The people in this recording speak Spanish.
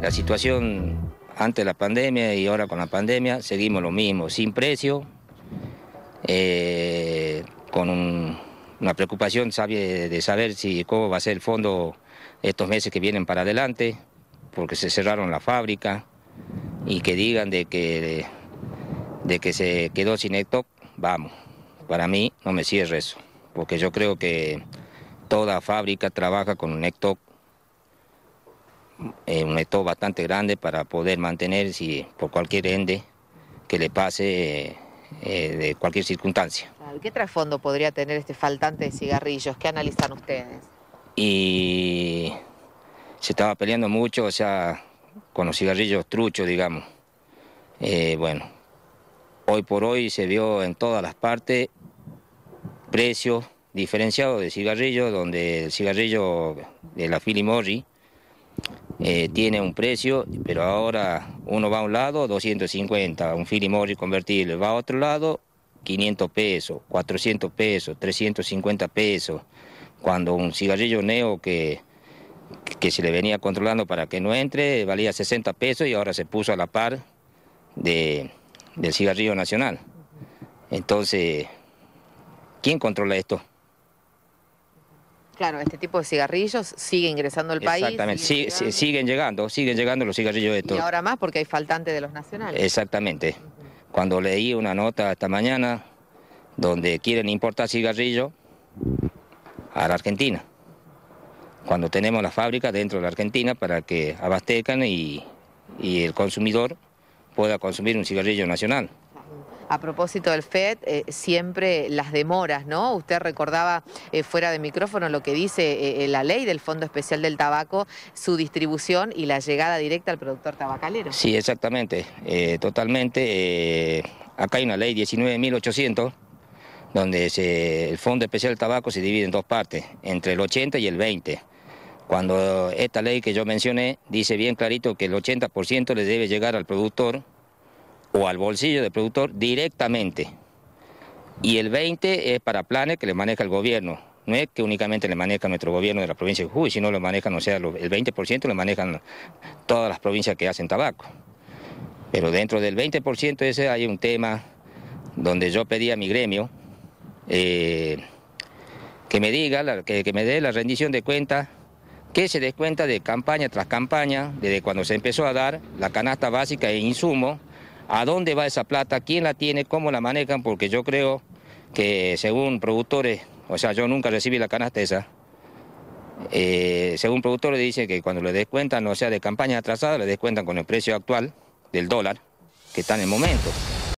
La situación antes de la pandemia y ahora con la pandemia seguimos lo mismo, sin precio, eh, con una preocupación sabe, de saber si cómo va a ser el fondo estos meses que vienen para adelante, porque se cerraron la fábrica y que digan de que, de que se quedó sin ECTOC, vamos, para mí no me cierre eso, porque yo creo que toda fábrica trabaja con un ECTOC eh, un método bastante grande para poder mantener por cualquier ende que le pase eh, eh, de cualquier circunstancia. ¿Qué trasfondo podría tener este faltante de cigarrillos? ¿Qué analizan ustedes? Y se estaba peleando mucho, o sea, con los cigarrillos truchos, digamos. bueno, hoy por hoy se vio en todas las partes precios diferenciados de cigarrillos, donde el cigarrillo de la Morris eh, tiene un precio, pero ahora uno va a un lado 250, un Filimori convertible, va a otro lado 500 pesos, 400 pesos, 350 pesos, cuando un cigarrillo neo que, que se le venía controlando para que no entre valía 60 pesos y ahora se puso a la par de, del cigarrillo nacional. Entonces, ¿quién controla esto? claro, este tipo de cigarrillos sigue ingresando al país. Exactamente, siguen llegando, siguen llegando los cigarrillos estos. Y ahora más porque hay faltante de los nacionales. Exactamente. Cuando leí una nota esta mañana donde quieren importar cigarrillos a la Argentina, cuando tenemos las fábricas dentro de la Argentina para que abastecan y el consumidor pueda consumir un cigarrillo nacional. A propósito del FED, eh, siempre las demoras, ¿no? Usted recordaba eh, fuera de micrófono lo que dice eh, la ley del Fondo Especial del Tabaco, su distribución y la llegada directa al productor tabacalero. Sí, exactamente, totalmente. acá hay una ley 19.800 donde el Fondo Especial del Tabaco se divide en dos partes, entre el 80 y el 20. Cuando esta ley que yo mencioné dice bien clarito que el 80% le debe llegar al productor o al bolsillo del productor directamente. Y el 20 es para planes que le maneja el gobierno. No es que únicamente le maneja nuestro gobierno de la provincia de Jujuy, no lo manejan, o sea, el 20% lo manejan todas las provincias que hacen tabaco. Pero dentro del 20% ese hay un tema donde yo pedí a mi gremio eh, que me diga, que, me dé la rendición de cuenta... que se cuenta de campaña tras campaña, desde cuando se empezó a dar la canasta básica e insumo a dónde va esa plata, quién la tiene, cómo la manejan, porque yo creo que según productores, o sea, yo nunca recibí la canasta esa. Eh, según productores dice que cuando le descuentan, o sea, de campaña atrasada, le descuentan con el precio actual del dólar que está en el momento.